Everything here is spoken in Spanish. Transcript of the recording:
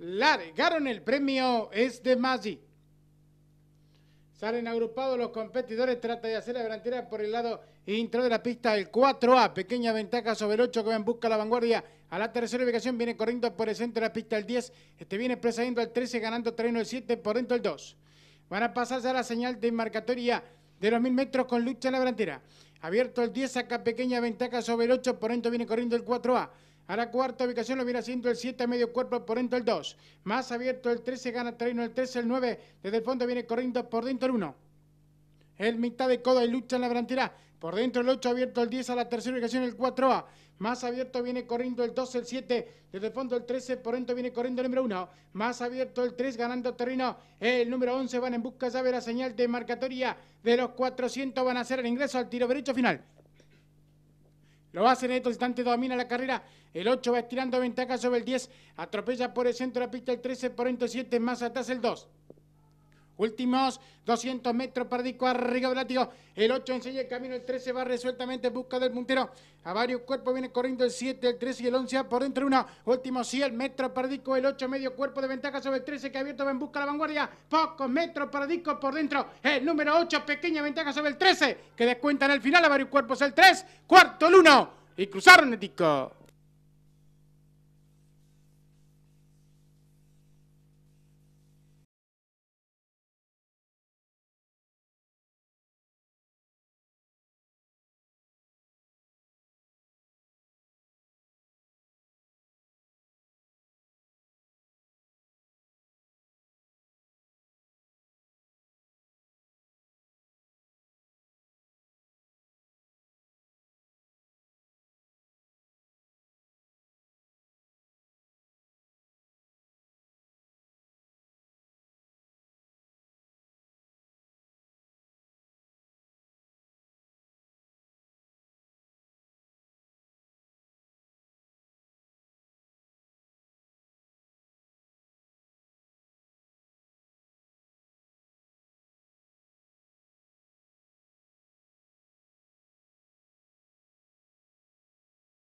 largaron el premio es de Maggi. Salen agrupados los competidores, trata de hacer la delantera por el lado intro de la pista, el 4A, pequeña ventaja sobre el 8 que busca la vanguardia. A la tercera ubicación viene corriendo por el centro de la pista el 10, este viene precediendo al 13, ganando terreno el 7, por dentro el 2. Van a pasar ya la señal de marcatoria de los mil metros con lucha en la delantera. Abierto el 10, saca pequeña ventaja sobre el 8, por dentro viene corriendo el 4A. A la cuarta ubicación lo viene haciendo el 7 medio cuerpo por dentro el 2. Más abierto el 13, gana terreno el 13, el 9. Desde el fondo viene corriendo por dentro el 1. El mitad de coda y lucha en la delantera. Por dentro el 8 abierto el 10 a la tercera ubicación el 4A. Más abierto viene corriendo el 2, el 7. Desde el fondo el 13, por dentro viene corriendo el número 1. Más abierto el 3, ganando terreno. El número 11 van en busca, ya ve la señal de marcatoria de los 400. Van a hacer el ingreso al tiro derecho final. Lo hace en estos instantes, domina la carrera. El 8 va estirando ventaja sobre el 10. Atropella por el centro de la pista el 13, por el más atrás el 2. Últimos 200 metros para Disco arriba del látigo. El 8 enseña el camino, el 13 va resueltamente en busca del puntero. A varios cuerpos viene corriendo el 7, el 13 y el 11 por dentro uno. Último 100 metros para Disco, el 8 medio cuerpo de ventaja sobre el 13 que abierto va en busca de la vanguardia. Pocos metros para Disco por dentro. El número 8, pequeña ventaja sobre el 13 que descuentan el final a varios cuerpos el 3, cuarto el 1 y cruzaron el Disco.